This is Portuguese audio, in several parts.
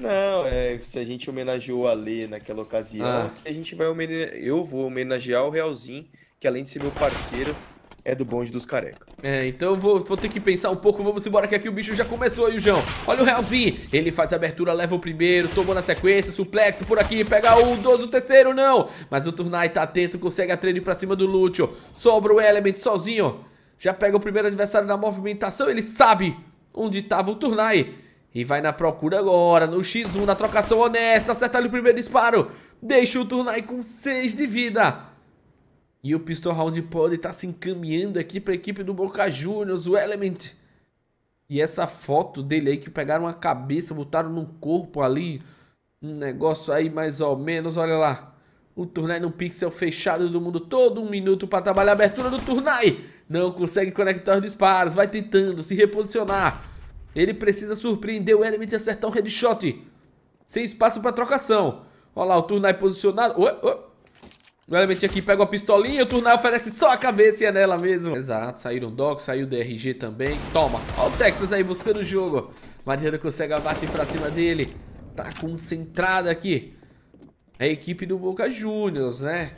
Não, é, se a gente homenageou a Lê naquela ocasião, ah. a gente vai homenagear, eu vou homenagear o Realzinho, que além de ser meu parceiro, é do bonde dos careca. É, então vou, vou ter que pensar um pouco. Vamos embora, que aqui o bicho já começou aí, o João. Olha o Realzinho. Ele faz a abertura, leva o primeiro, tomou na sequência, suplex por aqui, pega o 12, o terceiro, não. Mas o Turnai tá atento, consegue a trade pra cima do Lúcio. Sobra o Element sozinho. Já pega o primeiro adversário na movimentação, ele sabe onde tava o Turnai. E vai na procura agora, no X1, na trocação honesta, acerta ali o primeiro disparo. Deixa o Turnai com 6 de vida. E o Pistol Round pode estar tá se encaminhando aqui para a equipe do Boca Juniors, o Element. E essa foto dele aí que pegaram a cabeça, botaram num corpo ali. Um negócio aí mais ou menos, olha lá. O Turnai no pixel fechado do mundo todo. Um minuto para trabalhar a abertura do Turnai. Não consegue conectar os disparos, vai tentando se reposicionar. Ele precisa surpreender o Element e acertar um headshot. Sem espaço pra trocação. Olha lá, o Turnai posicionado. Ué, ué. O Element aqui pega uma pistolinha, o Turnai oferece só a cabeça e é nela mesmo. Exato, saíram o Doc, saiu o DRG também. Toma, olha o Texas aí buscando o jogo. Mariano consegue abater pra cima dele. Tá concentrado aqui. É a equipe do Boca Juniors, né?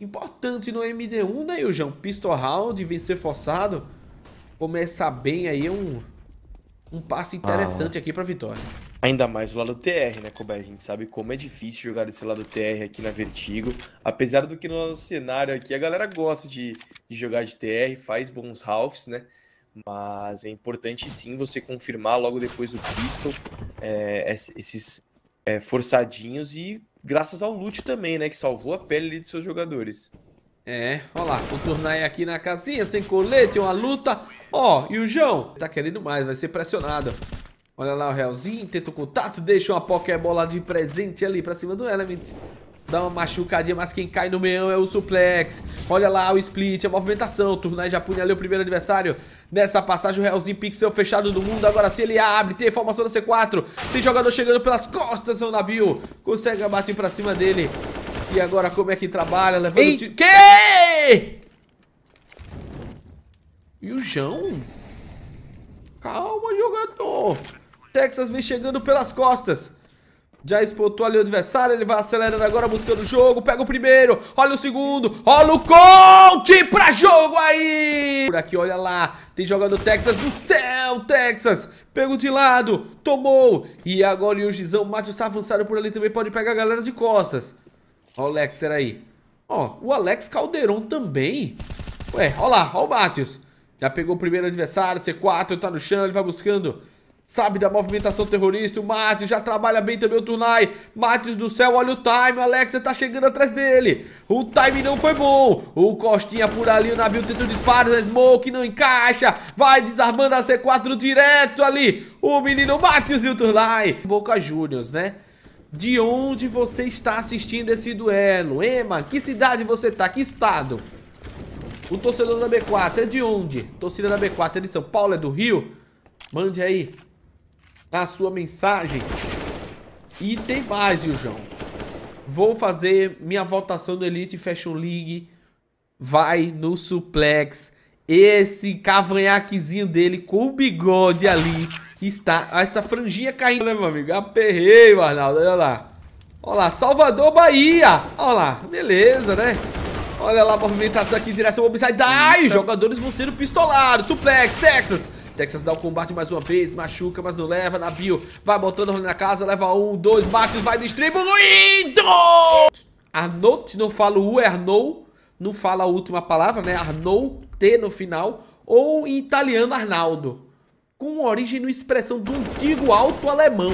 Importante no MD1, né, Iljan? Pistol round, vencer forçado. Começar bem aí é um um passe ah. interessante ah. aqui para vitória. Ainda mais o lado TR, né, Kobe? A gente sabe como é difícil jogar desse lado TR aqui na Vertigo. Apesar do que no nosso cenário aqui a galera gosta de, de jogar de TR, faz bons halves, né? Mas é importante sim você confirmar logo depois do pistol é, eh, esses é, forçadinhos e graças ao Lute também, né? Que salvou a pele de seus jogadores. É, olha lá, o contornar aqui na casinha, sem colete, uma luta. Ó, e o João tá querendo mais, vai ser pressionado. Olha lá o Realzinho tenta o contato, deixa uma Pokébola de presente ali pra cima do Element. Dá uma machucadinha, mas quem cai no meião é o suplex. Olha lá o split, a movimentação. O Turnai já punha ali o primeiro adversário. Nessa passagem, o Realzinho Pixel fechado do mundo. Agora, se ele abre, tem formação da C4. Tem jogador chegando pelas costas, o Nabil. Consegue abater pra cima dele. E agora como é que trabalha? Levando o Que? E o João? Calma, jogador. Texas vem chegando pelas costas. Já espotou ali o adversário, ele vai acelerando agora, buscando o jogo, pega o primeiro, olha o segundo, olha o Conte pra jogo aí! Por aqui, olha lá, tem jogador Texas do céu, Texas! Pegou de lado, tomou, e agora o Gizão, o Matheus está avançado por ali também, pode pegar a galera de costas. Olha o Lexer aí. Ó, o Alex Caldeirão também. Ué, olha lá, olha o Matheus. Já pegou o primeiro adversário, C4, tá no chão, ele vai buscando. Sabe da movimentação terrorista, o Matheus já trabalha bem também o Turnay. Matheus do céu, olha o time, o Alexa tá chegando atrás dele. O time não foi bom. O Costinha por ali, o navio tentou disparos, a Smoke não encaixa. Vai desarmando a C4 direto ali. O menino Matheus e o Tunai. Boca Juniors, né? de onde você está assistindo esse duelo. Ema, que cidade você está? Que estado? O torcedor da B4 é de onde? Torcida da B4 é de São Paulo, é do Rio? Mande aí a sua mensagem. E tem mais, viu, João? Vou fazer minha votação do Elite Fashion League. Vai no suplex esse cavanhaquezinho dele com o bigode ali que está essa franjinha caindo, né, meu amigo? Aperreio, Arnaldo, olha lá. Olha lá, Salvador, Bahia. Olha lá, beleza, né? Olha lá a movimentação aqui direção ao Obside. Ai, jogadores vão sendo pistolados. Suplex, Texas. Texas dá o combate mais uma vez, machuca, mas não leva, na bio, vai botando na casa, leva um, dois, bate, vai distribuindo! Arnold, se não falo o é não fala a última palavra, né? Arnou, T no final, ou em italiano Arnaldo, com origem na expressão do antigo alto alemão,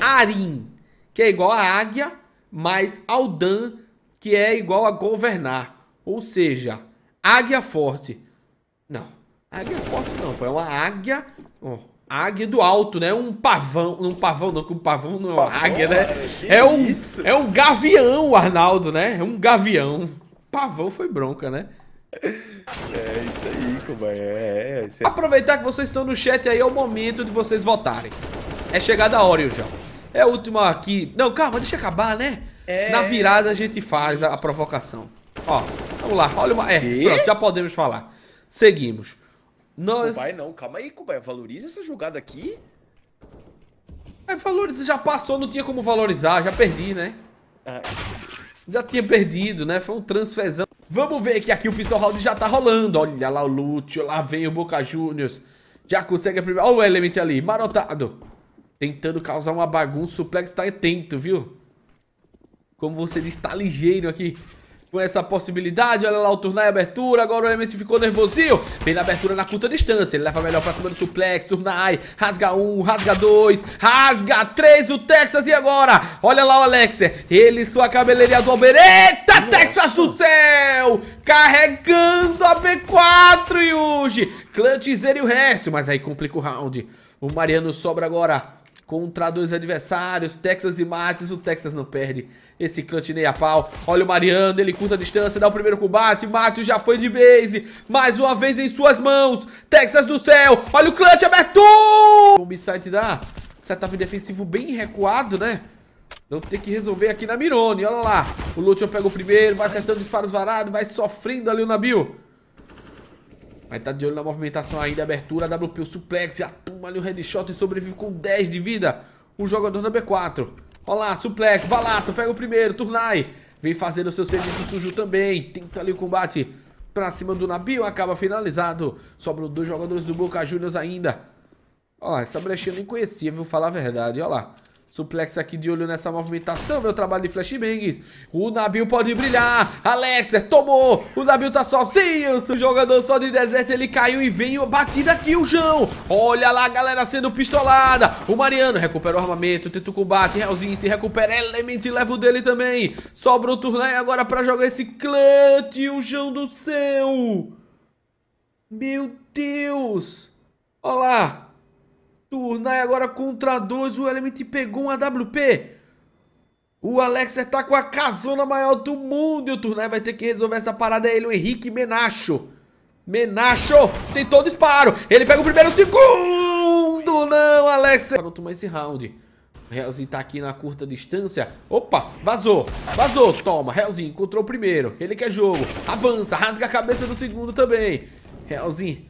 Arin, que é igual a águia, mais Aldan, que é igual a governar, ou seja, águia forte. Não, águia forte não, pô, é uma águia, ó, águia do alto, né? Um pavão, um pavão não, que um pavão não é uma pavão, águia, né? É um, é um gavião, Arnaldo, né? É um gavião. Pavão foi bronca, né? É isso aí, Cuba. É, é, é, Aproveitar que vocês estão no chat aí é o momento de vocês votarem. É chegada a hora, já. É a última aqui. Não, calma, deixa acabar, né? É... Na virada a gente faz a, a, provocação. Ó, vamos lá. Olha uma. É, e? pronto, já podemos falar. Seguimos. Nós... Cubai, não, calma aí, Cubai. Valoriza essa jogada aqui. É, valoriza, já passou, não tinha como valorizar, já perdi, né? Ah já tinha perdido, né? Foi um transfezão. Vamos ver que aqui o Pistol Round já tá rolando. Olha lá o Lúcio, lá vem o Boca Juniors. Já consegue a primeira... Olha o Element ali, marotado. Tentando causar uma bagunça. O suplex tá atento, viu? Como você diz, tá ligeiro aqui com essa possibilidade. Olha lá o Turnai abertura. Agora o Element ficou nervosinho. Vem na abertura na curta distância. Ele leva melhor pra cima do suplex. Turnai rasga um, rasga dois, rasga três. O Texas e agora? Olha lá o Alexer. Ele, sua cabeleireira do Alber. Eita, Nossa. Texas do céu! Carregando a B4, Yuji. Clantizer e o resto. Mas aí complica o round. O Mariano sobra agora contra dois adversários, Texas e Mates, o Texas não perde esse clutch nem a pau, olha o Mariano, ele curta a distância, dá o primeiro combate, Matos já foi de base, mais uma vez em suas mãos, Texas do céu, olha o clutch, abertura! Bombsite dá, setup defensivo bem recuado, né? Então tem que resolver aqui na Mirone, olha lá, o Lutio pega o primeiro, vai acertando disparos varados, vai sofrendo ali o Nabil. Mas tá de olho na movimentação ainda, abertura, WP, o suplex, já toma ali o headshot e sobrevive com 10 de vida. O jogador da B4. Olha lá, suplex, balaça, pega o primeiro, Turnai. Vem fazendo seu serviço sujo também, tenta ali o combate pra cima do Nabil, acaba finalizado. Sobram dois jogadores do Boca Juniors ainda. lá, essa brechinha eu nem conhecia, vou falar a verdade, olha lá. Suplex aqui de olho nessa movimentação, meu trabalho de flashbangs. O Nabil pode brilhar. Alexa, é, tomou. O Nabil tá sozinho. O jogador só de deserto, ele caiu e veio batida aqui o João. Olha lá a galera sendo pistolada. O Mariano recupera o armamento, tenta o combate. Realzinho se recupera. Element leva o dele também. Sobra o Turnai agora pra jogar esse clutch, o João do céu. Meu Deus. Olha lá. Turnai agora contra dois. O Element pegou um AWP. O Alexer tá com a casona maior do mundo. E o Turnai vai ter que resolver essa parada. É ele, o Henrique Menacho. Menacho tentou todo disparo. Ele pega o primeiro segundo. Não, Alexer. Para não tomar esse round. Helzinho tá aqui na curta distância. Opa, vazou. Vazou, toma. Helzinho encontrou o primeiro. Ele quer jogo. Avança, rasga a cabeça do segundo também. Helzinho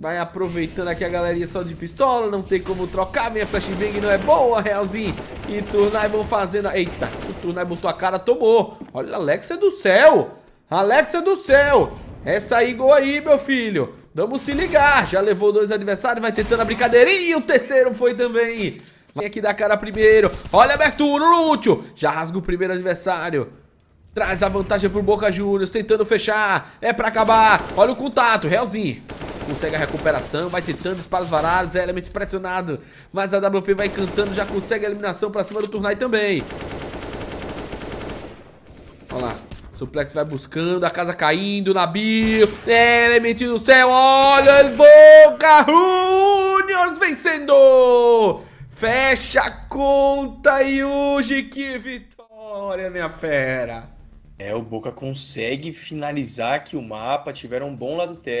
Vai aproveitando aqui a galeria só de pistola. Não tem como trocar. Minha flashbang não é boa, realzinho. E Turnaibon fazendo... Eita, o Turnaibon sua cara tomou. Olha, Alexa do céu. Alexa do céu. Essa aí, gol aí, meu filho. Vamos se ligar. Já levou dois adversários. Vai tentando a brincadeirinha. E o terceiro foi também. Vem aqui da cara primeiro. Olha a abertura, o Lúcio. Já rasga o primeiro adversário. Traz a vantagem pro Boca Juniors, tentando fechar. É pra acabar. Olha o contato, Realzinho consegue a recuperação, vai tentando disparos varados, é Element pressionado, mas a WP vai cantando, já consegue a eliminação pra cima do Turnai também. Olha lá. Suplex vai buscando, a casa caindo, Nabil, é Element no céu, olha, o Boca Juniors vencendo! Fecha a conta, Yuji, que vitória, minha fera! É, o Boca consegue finalizar aqui o mapa, tiveram um bom lado técnico.